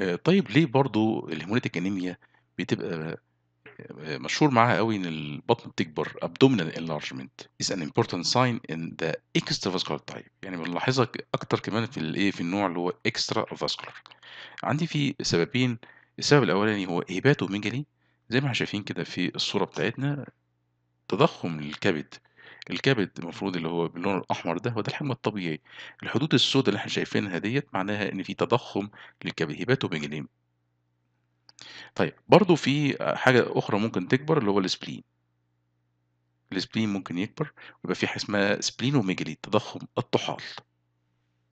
آه، طيب ليه برضه الhemolytic انيميا بتبقى آه، مشهور معاها قوي إن البطن بتكبر abdominal enlargement is an important sign in the extravascular type يعني بنلاحظها أكتر كمان في الإيه، في النوع اللي هو extravascular عندي في سببين، السبب الأولاني هو hepatomegaly زي ما إحنا شايفين كده في الصورة بتاعتنا، تضخم للكبد. الكبد المفروض اللي هو باللون الأحمر ده هو ده الحجم الطبيعي الحدود السوداء اللي احنا شايفينها ديت معناها إن في تضخم للكبد هيباتوبنجليم طيب برضو في حاجة أخرى ممكن تكبر اللي هو السبلين السبلين ممكن يكبر ويبقى في حاجة اسمها سبلينوميجلي تضخم الطحال